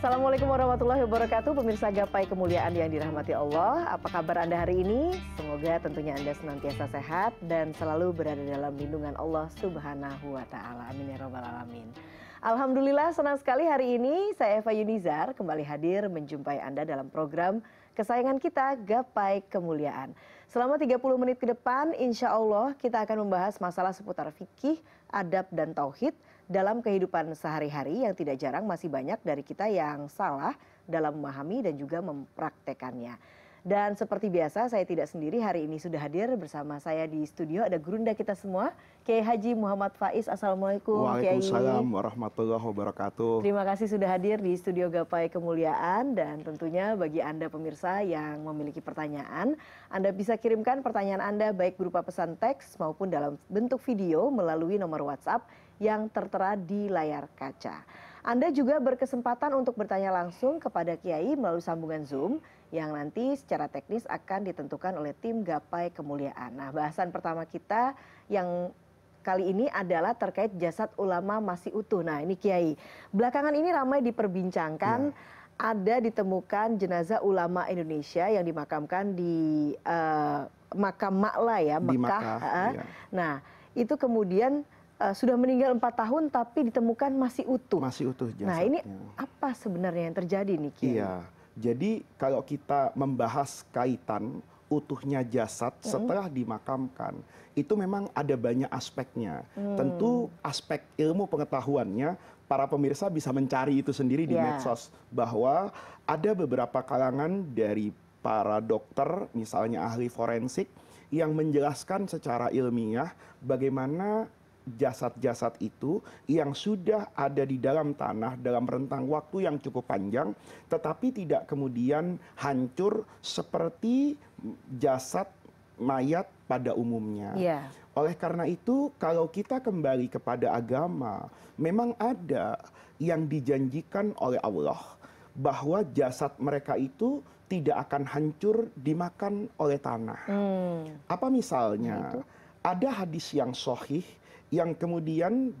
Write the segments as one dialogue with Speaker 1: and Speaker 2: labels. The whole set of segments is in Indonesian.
Speaker 1: Assalamualaikum warahmatullahi wabarakatuh Pemirsa Gapai Kemuliaan yang dirahmati Allah Apa kabar Anda hari ini? Semoga tentunya Anda senantiasa sehat Dan selalu berada dalam lindungan Allah Subhanahu wa ta'ala Amin ya robbal alamin Alhamdulillah senang sekali hari ini Saya Eva Yunizar kembali hadir menjumpai Anda dalam program Kesayangan kita Gapai Kemuliaan Selama 30 menit ke depan, insya Allah kita akan membahas masalah seputar fikih, adab, dan tauhid dalam kehidupan sehari-hari yang tidak jarang masih banyak dari kita yang salah dalam memahami dan juga mempraktekannya. Dan seperti biasa saya tidak sendiri hari ini sudah hadir bersama saya di studio ada gurunda kita semua Kiai Haji Muhammad Faiz Assalamualaikum Waalaikumsalam Kiai.
Speaker 2: warahmatullahi wabarakatuh
Speaker 1: Terima kasih sudah hadir di studio Gapai Kemuliaan dan tentunya bagi Anda pemirsa yang memiliki pertanyaan Anda bisa kirimkan pertanyaan Anda baik berupa pesan teks maupun dalam bentuk video melalui nomor WhatsApp yang tertera di layar kaca. Anda juga berkesempatan untuk bertanya langsung kepada Kiai melalui sambungan Zoom yang nanti secara teknis akan ditentukan oleh tim Gapai Kemuliaan. Nah, bahasan pertama kita yang kali ini adalah terkait jasad ulama masih utuh. Nah, ini Kiai. Belakangan ini ramai diperbincangkan ya. ada ditemukan jenazah ulama Indonesia yang dimakamkan di uh, makam Makla ya, Mekah. Di Makkah, uh, ya. Nah, itu kemudian uh, sudah meninggal empat tahun tapi ditemukan masih utuh.
Speaker 2: Masih utuh jasadnya. Nah ini
Speaker 1: apa sebenarnya yang
Speaker 2: terjadi nih Kiai? Iya jadi kalau kita membahas kaitan utuhnya jasad setelah dimakamkan itu memang ada banyak aspeknya hmm. tentu aspek ilmu pengetahuannya para pemirsa bisa mencari itu sendiri di ya. medsos bahwa ada beberapa kalangan dari para dokter misalnya ahli forensik yang menjelaskan secara ilmiah bagaimana jasad jasad itu yang sudah ada di dalam tanah dalam rentang waktu yang cukup panjang tetapi tidak kemudian hancur seperti jasad mayat pada umumnya. Yeah. Oleh karena itu, kalau kita kembali kepada agama, memang ada yang dijanjikan oleh Allah bahwa jasad mereka itu tidak akan hancur dimakan oleh tanah. Hmm. Apa misalnya? Nah, ada hadis yang sohih yang kemudian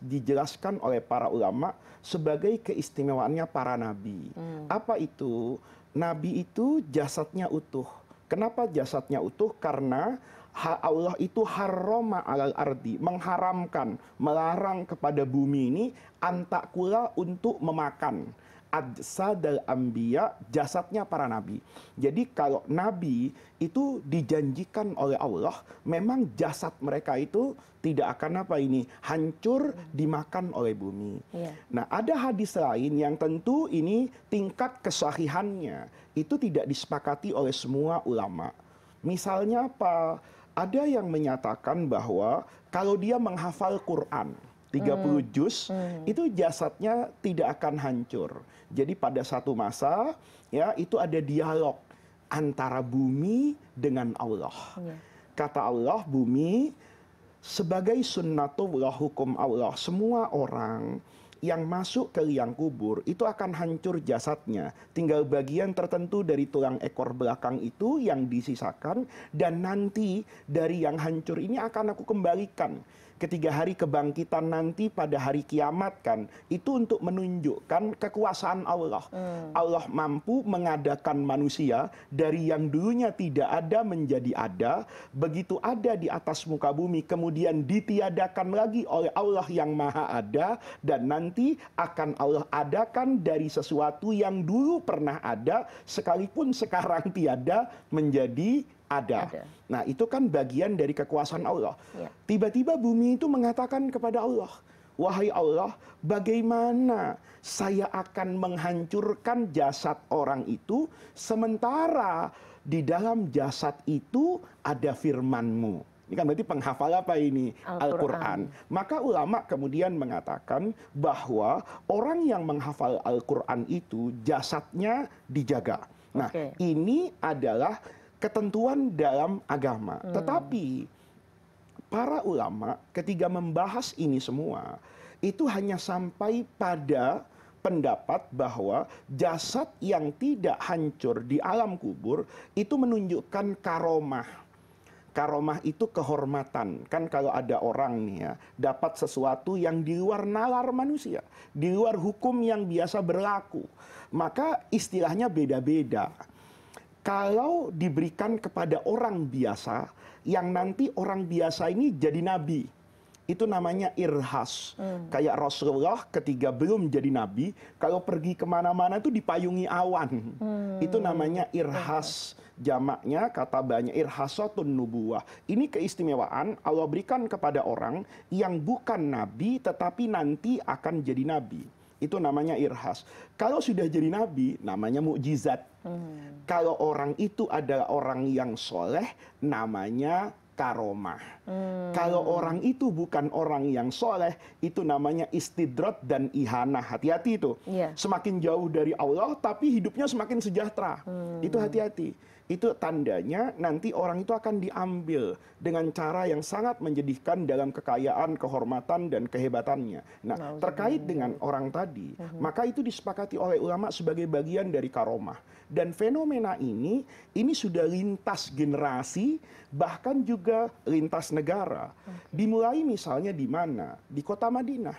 Speaker 2: dijelaskan oleh para ulama sebagai keistimewaannya para nabi. Hmm. Apa itu? Nabi itu jasadnya utuh. Kenapa jasadnya utuh? Karena Allah itu haroma alal ardi mengharamkan melarang kepada bumi ini antakula untuk memakan adsadal ambiya jasadnya para nabi. Jadi kalau nabi itu dijanjikan oleh Allah memang jasad mereka itu tidak akan apa ini hancur dimakan oleh bumi. Iya. Nah, ada hadis lain yang tentu ini tingkat kesahihannya itu tidak disepakati oleh semua ulama. Misalnya apa? Ada yang menyatakan bahwa kalau dia menghafal Quran, tiga puluh hmm. juz hmm. itu jasadnya tidak akan hancur jadi pada satu masa ya itu ada dialog antara bumi dengan Allah iya. kata Allah bumi sebagai sunnatullah hukum Allah semua orang yang masuk ke liang kubur itu akan hancur jasadnya. Tinggal bagian tertentu dari tulang ekor belakang itu yang disisakan dan nanti dari yang hancur ini akan aku kembalikan ketiga hari kebangkitan nanti pada hari kiamat kan itu untuk menunjukkan kekuasaan Allah. Hmm. Allah mampu mengadakan manusia dari yang dulunya tidak ada menjadi ada, begitu ada di atas muka bumi kemudian ditiadakan lagi oleh Allah yang Maha Ada dan nanti akan Allah adakan dari sesuatu yang dulu pernah ada sekalipun sekarang tiada menjadi ada nah itu kan bagian dari kekuasaan allah tiba ya. tiba bumi itu mengatakan kepada allah wahai allah bagaimana saya akan menghancurkan jasad orang itu sementara di dalam jasad itu ada firmanmu ini kan berarti penghafal apa ini? Al-Quran. Al Maka ulama kemudian mengatakan bahwa orang yang menghafal Al-Quran itu jasadnya dijaga. Nah okay. ini adalah ketentuan dalam agama hmm. tetapi para ulama ketika membahas ini semua itu hanya sampai pada pendapat bahwa jasad yang tidak hancur di alam kubur itu menunjukkan karomah. Karomah itu kehormatan. Kan kalau ada orang nih ya, dapat sesuatu yang di luar nalar manusia, di luar hukum yang biasa berlaku, maka istilahnya beda-beda kalau diberikan kepada orang biasa yang nanti orang biasa ini jadi nabi itu namanya irhas hmm. kayak rasulullah ketiga belum jadi nabi kalau pergi kemana-mana itu dipayungi awan hmm. itu namanya irhas jamaknya kata banyak irhasatun nubuah ini keistimewaan Allah berikan kepada orang yang bukan nabi tetapi nanti akan jadi nabi itu namanya irhas kalau sudah jadi nabi namanya mukjizat hmm. kalau orang itu adalah orang yang soleh namanya karomah hmm. kalau orang itu bukan orang yang soleh itu namanya istidrat dan ihanah hati-hati itu iya. semakin jauh dari Allah tapi hidupnya semakin sejahtera hmm. itu hati-hati itu tandanya nanti orang itu akan diambil dengan cara yang sangat menjadikan dalam kekayaan, kehormatan dan kehebatannya. Nah, terkait dengan orang tadi, mhm. maka itu disepakati oleh ulama sebagai bagian dari karomah. Dan fenomena ini ini sudah lintas generasi bahkan juga lintas negara. Dimulai misalnya di mana? Di kota Madinah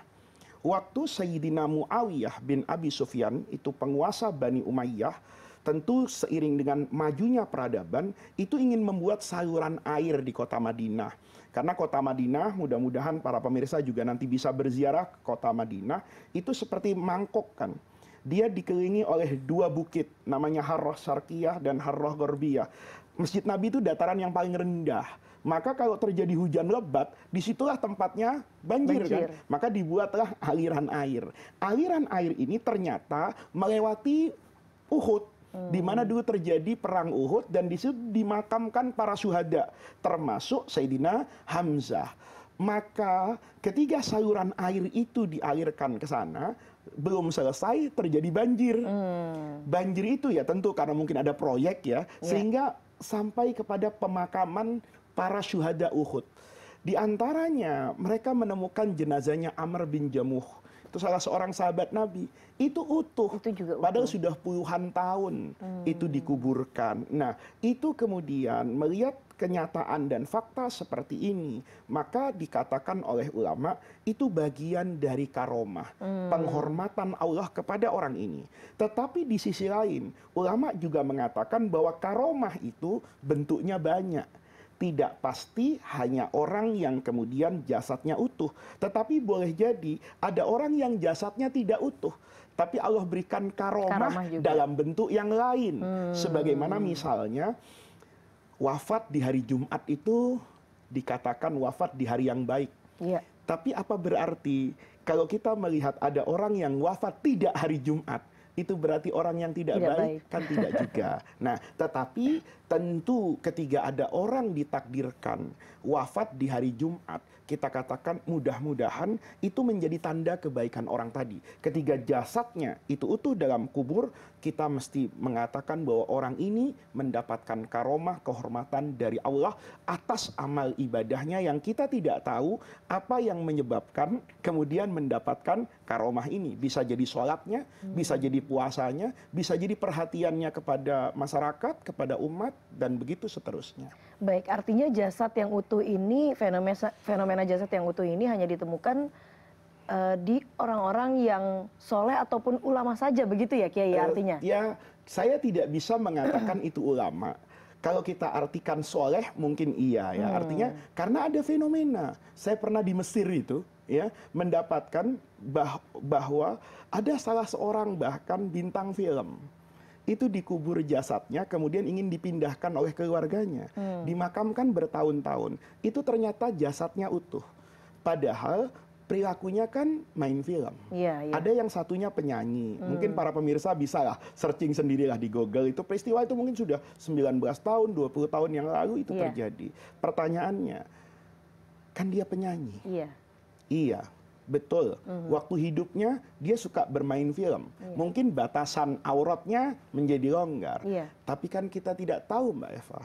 Speaker 2: waktu Sayyidina Muawiyah bin Abi Sufyan itu penguasa Bani Umayyah tentu seiring dengan majunya peradaban itu ingin membuat saluran air di kota Madinah karena kota Madinah mudah-mudahan para pemirsa juga nanti bisa berziarah ke kota Madinah itu seperti mangkok kan dia dikelilingi oleh dua bukit namanya Harroh Sarkiyah dan Harroh Gorbiyah Masjid Nabi itu dataran yang paling rendah maka kalau terjadi hujan lebat, disitulah tempatnya banjir, kan. banjir. kan. Maka dibuatlah aliran air. Aliran air ini ternyata melewati Uhud di mana dulu terjadi perang uhud dan di situ dimakamkan para suhada termasuk Sayyidina hamzah maka ketika sayuran air itu dialirkan ke sana belum selesai terjadi banjir hmm. banjir itu ya tentu karena mungkin ada proyek ya, ya sehingga sampai kepada pemakaman para syuhada uhud di antaranya mereka menemukan jenazahnya Amr bin Jamuh itu salah seorang sahabat nabi itu utuh padahal sudah puluhan tahun hmm. itu dikuburkan nah itu kemudian melihat kenyataan dan fakta seperti ini maka dikatakan oleh ulama itu bagian dari karomah hmm. penghormatan Allah kepada orang ini tetapi di sisi lain ulama juga mengatakan bahwa karomah itu bentuknya banyak tidak pasti hanya orang yang kemudian jasadnya utuh. Tetapi boleh jadi ada orang yang jasadnya tidak utuh. Tapi Allah berikan karomah, karomah dalam bentuk yang lain. Hmm. Sebagaimana misalnya wafat di hari Jumat itu dikatakan wafat di hari yang baik. Ya. Tapi apa berarti kalau kita melihat ada orang yang wafat tidak hari Jumat itu berarti orang yang tidak baik kan tidak juga nah tetapi tentu ketika ada orang ditakdirkan wafat di hari jumat kita katakan mudah mudahan itu menjadi tanda kebaikan orang tadi ketika jasadnya itu utuh dalam kubur kita mesti mengatakan bahwa orang ini mendapatkan karomah kehormatan dari Allah atas amal ibadahnya yang kita tidak tahu apa yang menyebabkan kemudian mendapatkan karomah ini. Bisa jadi sholatnya, bisa jadi puasanya, bisa jadi perhatiannya kepada masyarakat, kepada umat, dan begitu seterusnya.
Speaker 1: Baik, artinya jasad yang utuh ini, fenomena, fenomena jasad yang utuh ini hanya ditemukan uh, di orang-orang yang soleh ataupun ulama saja begitu ya Kiai uh, artinya?
Speaker 2: Ya, saya tidak bisa mengatakan itu ulama kalau kita artikan soleh mungkin iya ya. Hmm. Artinya karena ada fenomena. Saya pernah di Mesir itu ya mendapatkan bahwa ada salah seorang bahkan bintang film itu dikubur jasadnya kemudian ingin dipindahkan oleh keluarganya hmm. dimakamkan bertahun-tahun itu ternyata jasadnya utuh padahal perilakunya kan main film. ya, ya. Ada yang satunya penyanyi. Hmm. Mungkin para pemirsa bisa lah searching sendirilah di Google itu peristiwa itu mungkin sudah 19 tahun, 20 tahun yang lalu itu ya. terjadi. Pertanyaannya, kan dia penyanyi. ya iya betul mhm. waktu hidupnya dia suka bermain film iya. mungkin batasan auratnya menjadi longgar iya. tapi kan kita tidak tahu mbak eva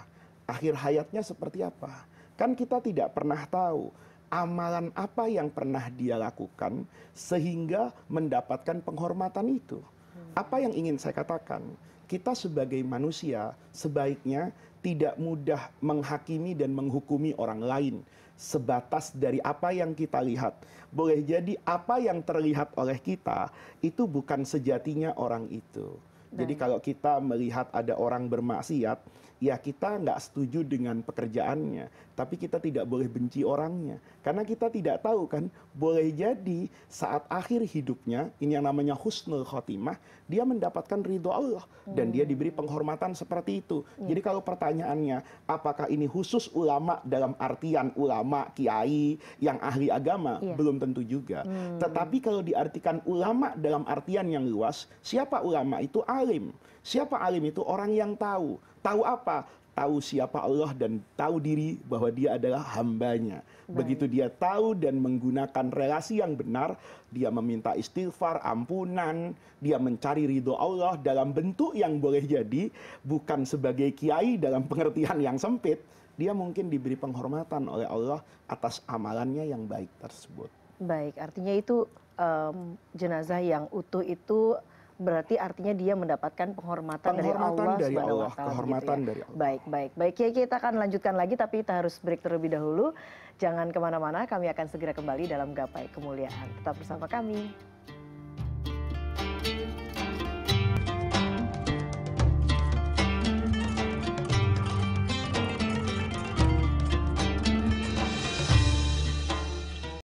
Speaker 2: akhir hayatnya seperti apa kan kita tidak pernah tahu amalan apa yang pernah dia lakukan sehingga mendapatkan penghormatan itu hmm. apa yang ingin saya katakan kita sebagai manusia sebaiknya tidak mudah menghakimi dan menghukumi orang lain sebatas dari apa yang kita lihat. Boleh jadi apa yang terlihat oleh kita itu bukan sejatinya orang itu jadi nah. kalau kita melihat ada orang bermaksiat ya kita nggak setuju dengan pekerjaannya tapi kita tidak boleh benci orangnya karena kita tidak tahu kan boleh jadi saat akhir hidupnya ini yang namanya husnul khotimah dia mendapatkan ridho Allah dan dia diberi hmm. penghormatan seperti itu ya. jadi kalau pertanyaannya apakah ini khusus ulama dalam artian ulama kiai yang ahli agama ya. belum tentu juga hmm. tetapi kalau diartikan ulama dalam artian yang luas siapa ulama itu alim siapa alim itu orang yang tahu tahu apa tahu siapa Allah dan tahu diri bahwa dia adalah hambanya. Begitu dia tahu dan menggunakan relasi yang benar, dia meminta istighfar, ampunan, dia mencari ridho Allah dalam bentuk yang boleh jadi, bukan sebagai kiai dalam pengertian yang sempit, dia mungkin diberi penghormatan oleh Allah atas amalannya yang baik tersebut.
Speaker 1: Baik, artinya itu um, jenazah yang utuh itu berarti artinya dia mendapatkan penghormatan, penghormatan dari Allah, dari Allah kehormatan gitu ya. dari Allah. Baik, baik, baik. Ya, kita akan lanjutkan lagi tapi kita harus break terlebih dahulu. Jangan kemana-mana, kami akan segera kembali dalam gapai kemuliaan. Tetap bersama kami.